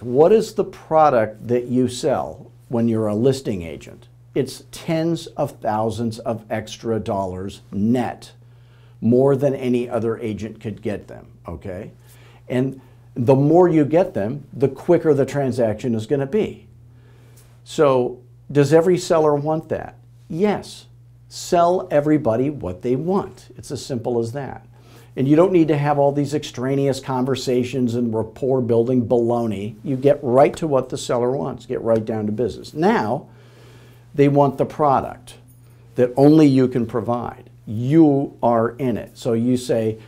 What is the product that you sell when you're a listing agent? It's tens of thousands of extra dollars net, more than any other agent could get them, okay? And the more you get them, the quicker the transaction is going to be. So, does every seller want that? Yes. Sell everybody what they want. It's as simple as that. And you don't need to have all these extraneous conversations and rapport building baloney. You get right to what the seller wants, get right down to business. Now, they want the product that only you can provide. You are in it. So you say,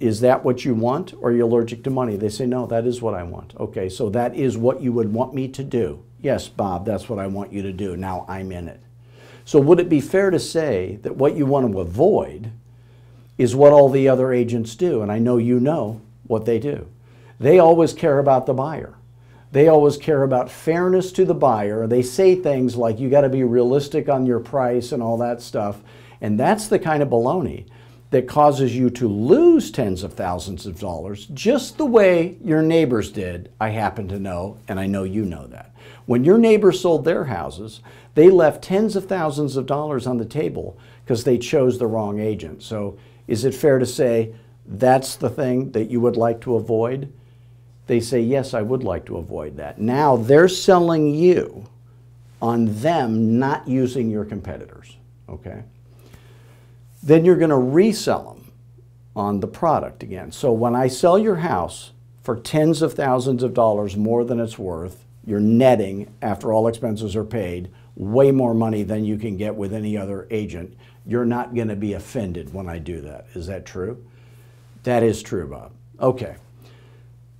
is that what you want or are you allergic to money? They say, no, that is what I want. Okay, so that is what you would want me to do. Yes, Bob, that's what I want you to do. Now I'm in it. So would it be fair to say that what you want to avoid is what all the other agents do, and I know you know what they do. They always care about the buyer. They always care about fairness to the buyer. They say things like you got to be realistic on your price and all that stuff. And that's the kind of baloney that causes you to lose tens of thousands of dollars, just the way your neighbors did, I happen to know, and I know you know that. When your neighbors sold their houses, they left tens of thousands of dollars on the table because they chose the wrong agent. So is it fair to say that's the thing that you would like to avoid? They say, Yes, I would like to avoid that. Now they're selling you on them not using your competitors, okay? Then you're going to resell them on the product again. So when I sell your house for tens of thousands of dollars more than it's worth, your netting after all expenses are paid way more money than you can get with any other agent. You're not going to be offended when I do that. Is that true? That is true, Bob. Okay.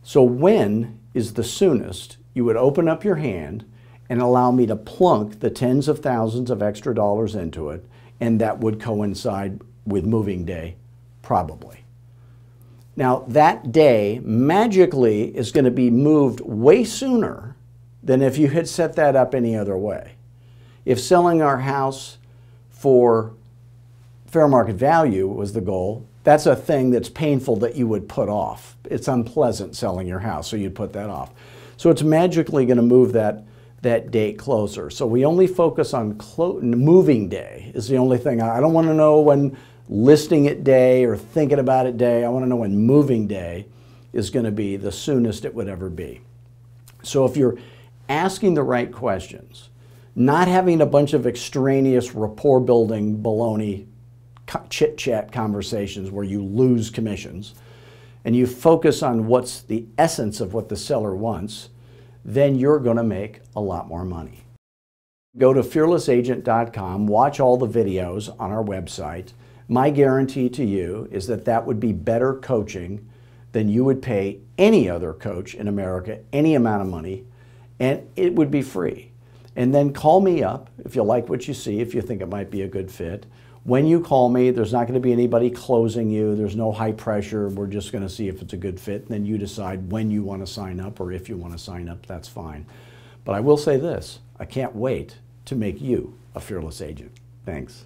So when is the soonest you would open up your hand and allow me to plunk the tens of thousands of extra dollars into it, and that would coincide with moving day, probably. Now, that day magically is going to be moved way sooner than if you had set that up any other way. If selling our house for fair market value was the goal, that's a thing that's painful that you would put off. It's unpleasant selling your house, so you'd put that off. So it's magically going to move that that date closer. So we only focus on moving day is the only thing. I don't want to know when listing it day or thinking about it day. I want to know when moving day is going to be the soonest it would ever be. So if you're asking the right questions, not having a bunch of extraneous rapport building baloney chit chat conversations where you lose commissions and you focus on what's the essence of what the seller wants, then you're going to make a lot more money. Go to fearlessagent.com, watch all the videos on our website. My guarantee to you is that that would be better coaching than you would pay any other coach in America any amount of money, and it would be free. And then call me up if you like what you see, if you think it might be a good fit. When you call me, there's not going to be anybody closing you. There's no high pressure. We're just going to see if it's a good fit. And then you decide when you want to sign up or if you want to sign up, that's fine. But I will say this I can't wait to make you a fearless agent. Thanks.